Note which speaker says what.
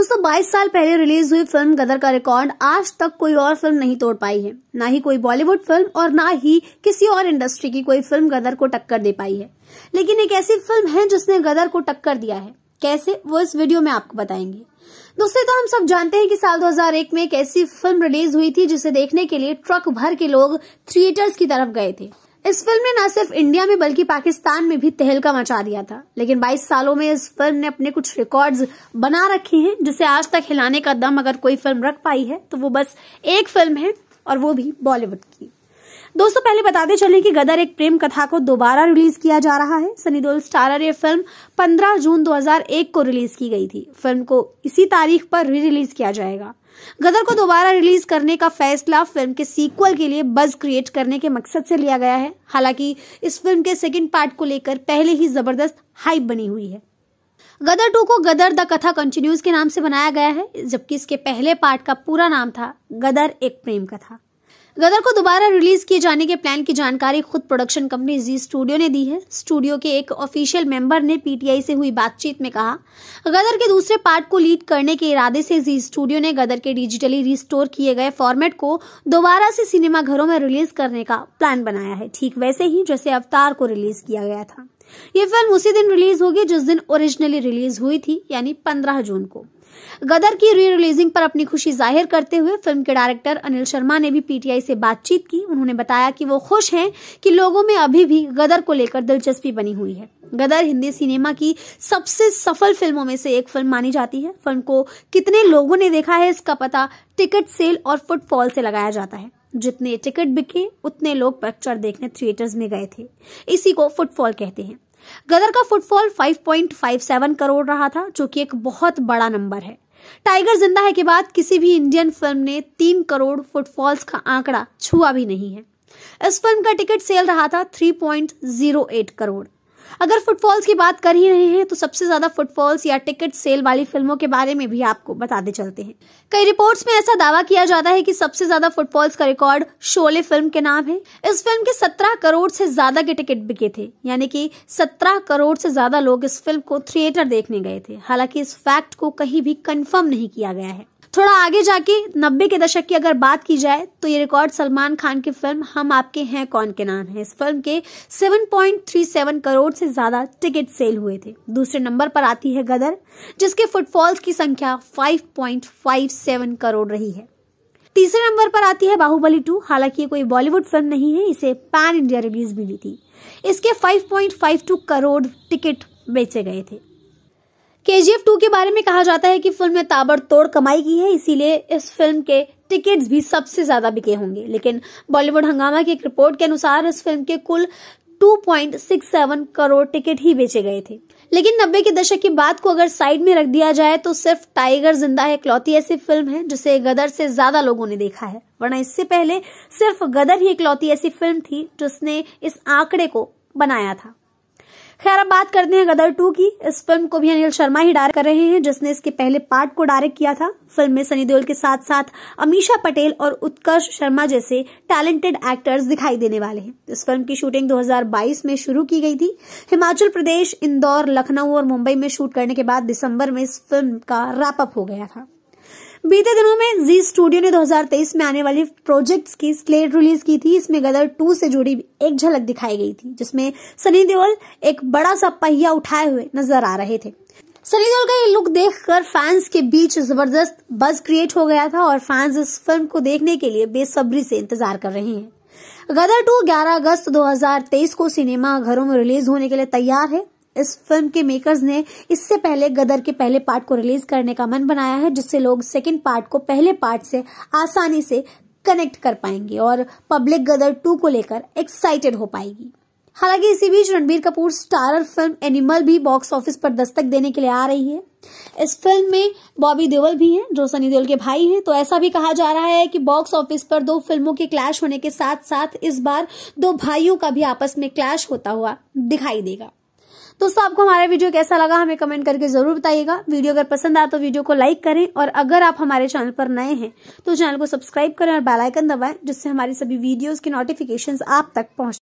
Speaker 1: दोस्तों 22 साल पहले रिलीज हुई फिल्म गदर का रिकॉर्ड आज तक कोई और फिल्म नहीं तोड़ पाई है ना ही कोई बॉलीवुड फिल्म और ना ही किसी और इंडस्ट्री की कोई फिल्म गदर को टक्कर दे पाई है लेकिन एक ऐसी फिल्म है जिसने गदर को टक्कर दिया है कैसे वो इस वीडियो में आपको बताएंगे दोस्तों तो हम सब जानते हैं कि साल 2001 में एक ऐसी फिल्म रिलीज हुई थी जिसे देखने के लिए ट्रक भर के लोग थिएटर्स की तरफ गए थे इस फिल्म ने न सिर्फ इंडिया में बल्कि पाकिस्तान में भी तहलका मचा दिया था लेकिन 22 सालों में इस फिल्म ने अपने कुछ रिकॉर्ड्स बना रखे हैं जिसे आज तक हिलाने का दम अगर कोई फिल्म रख पाई है तो वो बस एक फिल्म है और वो भी बॉलीवुड की दोस्तों पहले बताते चले कि गदर एक प्रेम कथा को दोबारा रिलीज किया जा रहा है सनी दोल स्टारर ये फिल्म 15 जून 2001 को रिलीज की गई थी फिल्म को इसी तारीख पर री रिलीज किया जाएगा गदर को दोबारा रिलीज करने का फैसला फिल्म के सीक्वल के लिए बज क्रिएट करने के मकसद से लिया गया है हालांकि इस फिल्म के सेकेंड पार्ट को लेकर पहले ही जबरदस्त हाइप बनी हुई है गदर टू को गदर द कथा कंटिन्यूज के नाम से बनाया गया है जबकि इसके पहले पार्ट का पूरा नाम था गदर एक प्रेम कथा गदर को दोबारा रिलीज किए जाने के प्लान की जानकारी खुद प्रोडक्शन कंपनी जी स्टूडियो ने दी है स्टूडियो के एक ऑफिशियल मेंबर ने पीटीआई से हुई बातचीत में कहा गदर के दूसरे पार्ट को लीड करने के इरादे से जी स्टूडियो ने गदर के डिजिटली रिस्टोर किए गए फॉर्मेट को दोबारा से सिनेमा घरों में रिलीज करने का प्लान बनाया है ठीक वैसे ही जैसे अवतार को रिलीज किया गया था ये फिल्म उसी दिन रिलीज होगी जिस दिन ओरिजिनली रिलीज हुई थी यानी पंद्रह जून को गदर की री रिलीजिंग पर अपनी खुशी जाहिर करते हुए फिल्म के डायरेक्टर अनिल शर्मा ने भी पीटीआई से बातचीत की उन्होंने बताया कि वो खुश हैं कि लोगों में अभी भी गदर को लेकर दिलचस्पी बनी हुई है गदर हिंदी सिनेमा की सबसे सफल फिल्मों में से एक फिल्म मानी जाती है फिल्म को कितने लोगों ने देखा है इसका पता टिकट सेल और फुटफॉल से लगाया जाता है जितने टिकट बिके उतने लोग पिक्चर देखने थिएटर्स में गए थे इसी को फुटफॉल कहते हैं गदर का फुटफॉल 5.57 करोड़ रहा था जो कि एक बहुत बड़ा नंबर है टाइगर जिंदा है के बाद किसी भी इंडियन फिल्म ने तीन करोड़ फुटफॉल्स का आंकड़ा छुआ भी नहीं है इस फिल्म का टिकट सेल रहा था 3.08 करोड़ अगर फुटफॉल्स की बात कर ही रहे हैं तो सबसे ज्यादा फुटफॉल्स या टिकट सेल वाली फिल्मों के बारे में भी आपको बताते चलते हैं कई रिपोर्ट्स में ऐसा दावा किया जाता है कि सबसे ज्यादा फुटफॉल्स का रिकॉर्ड शोले फिल्म के नाम है इस फिल्म के सत्रह करोड़ से ज्यादा के टिकट बिके थे यानी कि सत्रह करोड़ से ज्यादा लोग इस फिल्म को थिएटर देखने गए थे हालांकि इस फैक्ट को कहीं भी कंफर्म नहीं किया गया है थोड़ा आगे जाके नब्बे के दशक की अगर बात की जाए तो ये रिकॉर्ड सलमान खान की फिल्म हम आपके हैं कौन के नाम है इस फिल्म के 7.37 करोड़ से ज्यादा टिकट सेल हुए थे दूसरे नंबर पर आती है गदर जिसके फुटफॉल्स की संख्या 5.57 करोड़ रही है तीसरे नंबर पर आती है बाहुबली टू हालांकि ये कोई बॉलीवुड फिल्म नहीं है इसे पैन इंडिया रिलीज मिली थी इसके 5.52 करोड़ टिकट बेचे गए थे के जी एफ टू के बारे में कहा जाता है कि फिल्म ने ताबड़तोड़ कमाई की है इसीलिए इस फिल्म के टिकट्स भी सबसे ज्यादा बिके होंगे लेकिन बॉलीवुड हंगामा की एक रिपोर्ट के अनुसार इस फिल्म के कुल 2.67 करोड़ टिकट ही बेचे गए थे लेकिन नब्बे के दशक की बात को अगर साइड में रख दिया जाए तो सिर्फ टाइगर जिंदा है इकलौती ऐसी फिल्म है जिसे गदर से ज्यादा लोगों ने देखा है वरना इससे पहले सिर्फ गदर ही इकलौती ऐसी फिल्म थी जिसने इस आंकड़े को बनाया था खैर अब बात करते हैं गदर टू की इस फिल्म को भी अनिल शर्मा ही डायरेक्ट कर रहे हैं जिसने इसके पहले पार्ट को डायरेक्ट किया था फिल्म में सनी देओल के साथ साथ अमीशा पटेल और उत्कर्ष शर्मा जैसे टैलेंटेड एक्टर्स दिखाई देने वाले हैं इस फिल्म की शूटिंग 2022 में शुरू की गई थी हिमाचल प्रदेश इंदौर लखनऊ और मुंबई में शूट करने के बाद दिसंबर में इस फिल्म का रैपअप हो गया था बीते दिनों में जी स्टूडियो ने 2023 में आने वाली प्रोजेक्ट्स की स्लेट रिलीज की थी इसमें गदर टू से जुड़ी एक झलक दिखाई गई थी जिसमें सनी देओल एक बड़ा सा पहिया उठाए हुए नजर आ रहे थे सनी देओल का ये लुक देखकर फैंस के बीच जबरदस्त बज क्रिएट हो गया था और फैंस इस फिल्म को देखने के लिए बेसब्री से इंतजार कर रहे हैं गदर टू 11 अगस्त 2023 को सिनेमा घरों में रिलीज होने के लिए तैयार है इस फिल्म के मेकर्स ने इससे पहले गदर के पहले पार्ट को रिलीज करने का मन बनाया है जिससे लोग सेकेंड पार्ट को पहले पार्ट से आसानी से कनेक्ट कर पाएंगे और पब्लिक गदर टू को लेकर एक्साइटेड हो पाएगी हालांकि इसी बीच Ranbir Kapoor starrer film Animal भी बॉक्स ऑफिस पर दस्तक देने के लिए आ रही है इस फिल्म में बॉबी देवल भी हैं जो सनी देओल के भाई हैं तो ऐसा भी कहा जा रहा है कि बॉक्स ऑफिस पर दो फिल्मों के क्लैश होने के साथ साथ इस बार दो भाइयों का भी आपस में क्लैश होता हुआ दिखाई देगा दोस्तों आपको हमारा वीडियो कैसा लगा हमें कमेंट करके जरूर बताइएगा वीडियो अगर पसंद आया तो वीडियो को लाइक करें और अगर आप हमारे चैनल पर नए हैं तो चैनल को सब्सक्राइब करें और बेलाइकन दबाएं जिससे हमारी सभी वीडियोज की नोटिफिकेशन आप तक पहुंच